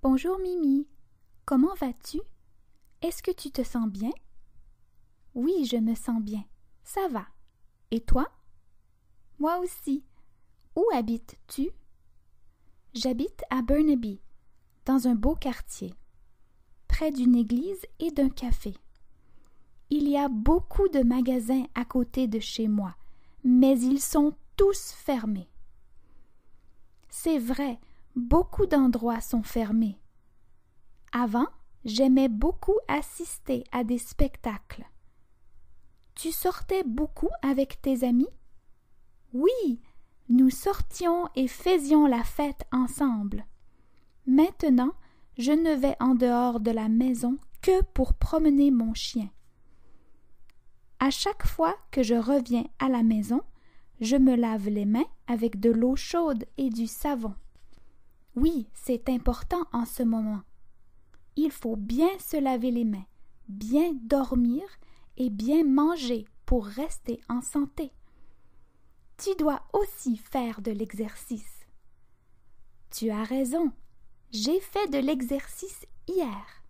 Bonjour Mimi, comment vas-tu? Est-ce que tu te sens bien? Oui, je me sens bien. Ça va. Et toi? Moi aussi. Où habites-tu? J'habite à Burnaby, dans un beau quartier, près d'une église et d'un café. Il y a beaucoup de magasins à côté de chez moi, mais ils sont tous fermés. C'est vrai, beaucoup d'endroits sont fermés. Avant, j'aimais beaucoup assister à des spectacles. Tu sortais beaucoup avec tes amis? Oui, nous sortions et faisions la fête ensemble. Maintenant, je ne vais en dehors de la maison que pour promener mon chien. À chaque fois que je reviens à la maison, je me lave les mains avec de l'eau chaude et du savon. Oui, c'est important en ce moment. Il faut bien se laver les mains, bien dormir et bien manger pour rester en santé. Tu dois aussi faire de l'exercice. Tu as raison. J'ai fait de l'exercice hier.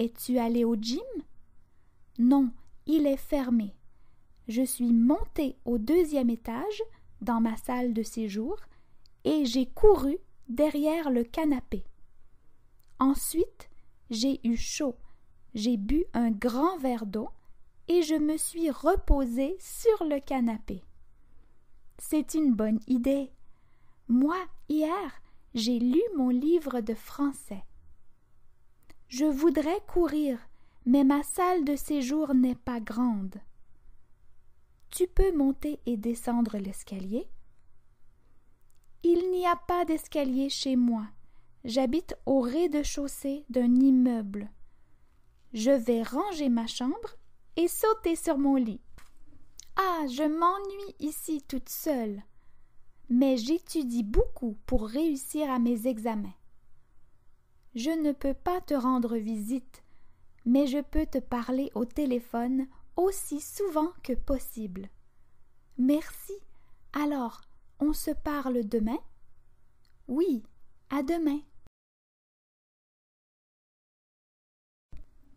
Es-tu allé au gym? Non, il est fermé je suis montée au deuxième étage, dans ma salle de séjour, et j'ai couru derrière le canapé. Ensuite, j'ai eu chaud, j'ai bu un grand verre d'eau et je me suis reposée sur le canapé. C'est une bonne idée. Moi, hier, j'ai lu mon livre de français. Je voudrais courir, mais ma salle de séjour n'est pas grande tu peux monter et descendre l'escalier Il n'y a pas d'escalier chez moi. J'habite au rez-de-chaussée d'un immeuble. Je vais ranger ma chambre et sauter sur mon lit. Ah, je m'ennuie ici toute seule. Mais j'étudie beaucoup pour réussir à mes examens. Je ne peux pas te rendre visite, mais je peux te parler au téléphone aussi souvent que possible. Merci. Alors, on se parle demain? Oui, à demain.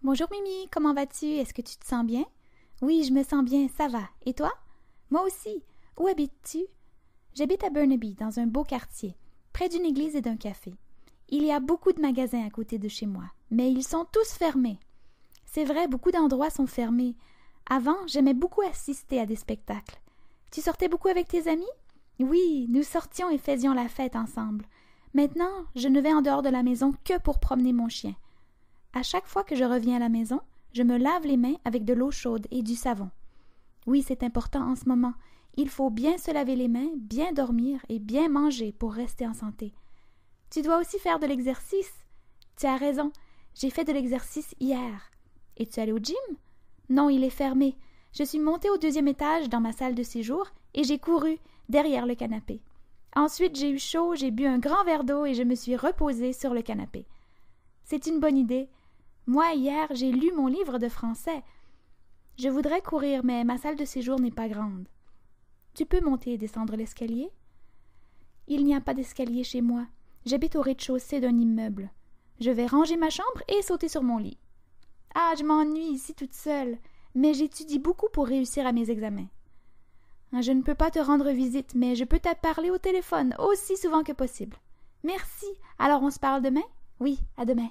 Bonjour Mimi, comment vas-tu? Est-ce que tu te sens bien? Oui, je me sens bien, ça va. Et toi? Moi aussi. Où habites-tu? J'habite à Burnaby, dans un beau quartier, près d'une église et d'un café. Il y a beaucoup de magasins à côté de chez moi, mais ils sont tous fermés. C'est vrai, beaucoup d'endroits sont fermés, avant, j'aimais beaucoup assister à des spectacles. Tu sortais beaucoup avec tes amis? Oui, nous sortions et faisions la fête ensemble. Maintenant, je ne vais en dehors de la maison que pour promener mon chien. À chaque fois que je reviens à la maison, je me lave les mains avec de l'eau chaude et du savon. Oui, c'est important en ce moment. Il faut bien se laver les mains, bien dormir et bien manger pour rester en santé. Tu dois aussi faire de l'exercice. Tu as raison. J'ai fait de l'exercice hier. Es-tu allé au gym? Non, il est fermé. Je suis montée au deuxième étage dans ma salle de séjour et j'ai couru derrière le canapé. Ensuite, j'ai eu chaud, j'ai bu un grand verre d'eau et je me suis reposée sur le canapé. C'est une bonne idée. Moi, hier, j'ai lu mon livre de français. Je voudrais courir, mais ma salle de séjour n'est pas grande. Tu peux monter et descendre l'escalier Il n'y a pas d'escalier chez moi. J'habite au rez-de-chaussée d'un immeuble. Je vais ranger ma chambre et sauter sur mon lit. Ah, je m'ennuie ici toute seule, mais j'étudie beaucoup pour réussir à mes examens. Ah, je ne peux pas te rendre visite, mais je peux t'appeler au téléphone aussi souvent que possible. Merci. Alors on se parle demain? Oui, à demain.